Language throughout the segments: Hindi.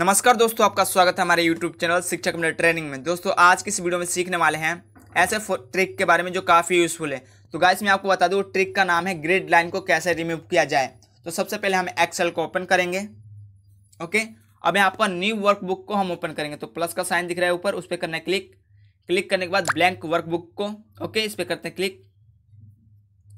नमस्कार दोस्तों आपका स्वागत है हमारे YouTube चैनल शिक्षक मेरे ट्रेनिंग में दोस्तों आज की इस वीडियो में सीखने वाले हैं ऐसे ट्रिक के बारे में जो काफ़ी यूजफुल है तो गाइस मैं आपको बता दूँ ट्रिक का नाम है ग्रिड लाइन को कैसे रिमूव किया जाए तो सबसे पहले हम एक्सेल को ओपन करेंगे ओके अब यहाँ आपका न्यू वर्क को हम ओपन करेंगे तो प्लस का साइन दिख रहा है ऊपर उस पर करना है क्लिक क्लिक करने के बाद ब्लैंक वर्क को ओके इस पर करते हैं क्लिक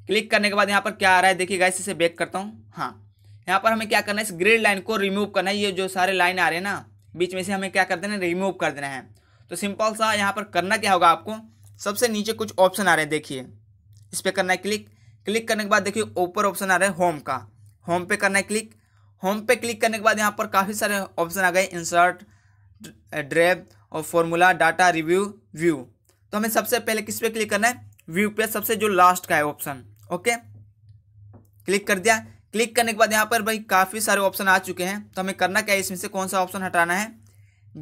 क्लिक करने के बाद यहाँ पर क्या आ रहा है देखिए गाइस इसे बेक करता हूँ हाँ यहाँ पर हमें क्या करना है इस ग्रेड लाइन को रिमूव करना है ये जो सारे लाइन आ रहे हैं ना बीच में से हमें क्या कर देना है रिमूव कर देना है तो सिंपल सा यहाँ पर करना क्या होगा आपको सबसे नीचे कुछ ऑप्शन आ रहे हैं देखिए इस पर करना है क्लिक क्लिक करने के बाद देखिए ऊपर ऑप्शन आ रहा है होम का होम पे करना है क्लिक होम पे क्लिक करने के बाद यहाँ पर काफ़ी सारे ऑप्शन आ गए इंसर्ट ड्रेव और फॉर्मूला डाटा रिव्यू व्यू तो हमें सबसे पहले किस पे क्लिक करना है व्यू पे सबसे जो लास्ट का है ऑप्शन ओके क्लिक कर दिया क्लिक करने के बाद यहाँ पर भाई काफ़ी सारे ऑप्शन आ चुके हैं तो हमें करना क्या है इसमें से कौन सा ऑप्शन हटाना है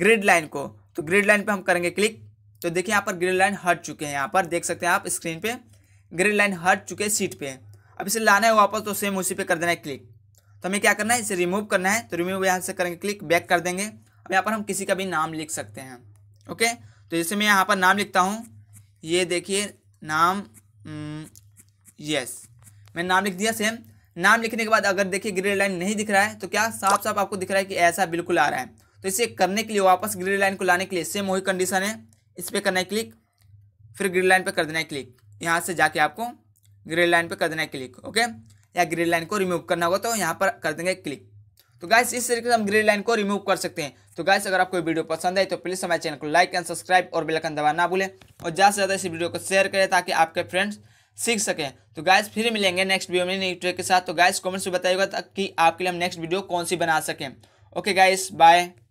ग्रिड लाइन को तो ग्रिड लाइन पर हम करेंगे क्लिक तो देखिए यहाँ पर ग्रिड लाइन हट चुके हैं यहाँ पर देख सकते हैं आप स्क्रीन पर ग्रिड लाइन हट चुके हैं सीट पर अब इसे लाना है वापस तो सेम उसी पर कर देना है क्लिक तो हमें क्या करना है इसे रिमूव करना है तो रिमूव यहाँ से करेंगे क्लिक बैक कर देंगे अब यहाँ पर हम किसी का भी नाम लिख सकते हैं ओके तो जैसे मैं यहाँ पर नाम लिखता हूँ ये देखिए नाम यस हम्म, मैंने नाम लिख दिया सेम नाम लिखने के बाद अगर देखिए ग्रेड लाइन नहीं दिख रहा है तो क्या साफ साफ आपको दिख रहा है कि ऐसा बिल्कुल आ रहा है तो इसे करने के लिए वापस ग्रेड लाइन को लाने के लिए सेम वही कंडीशन है इस पर करना है क्लिक फिर ग्रेड लाइन पर कर देना है क्लिक यहाँ से जाके आपको ग्रेड लाइन पर कर देना है क्लिक ओके या ग्रेड लाइन को रिमूव करना होगा तो यहाँ पर कर देंगे क्लिक तो गाइस इस तरीके से हम ग्रीन लाइन को रिमूव कर सकते हैं तो गाइस अगर आपको वीडियो पसंद है तो प्लीज़ हमारे चैनल को लाइक एंड सब्सक्राइब और बेल आइकन दबाना ना भूलें और ज़्यादा से ज़्यादा इस वीडियो को शेयर करें ताकि आपके फ्रेंड्स सीख सकें तो गाइस फिर मिलेंगे नेक्स्ट वीडियो में नई ट्रिक के साथ तो गाइस कमेंट्स में बताइएगा कि आपके लिए हम नेक्स्ट वीडियो कौन सी बना सकें ओके गाइस बाय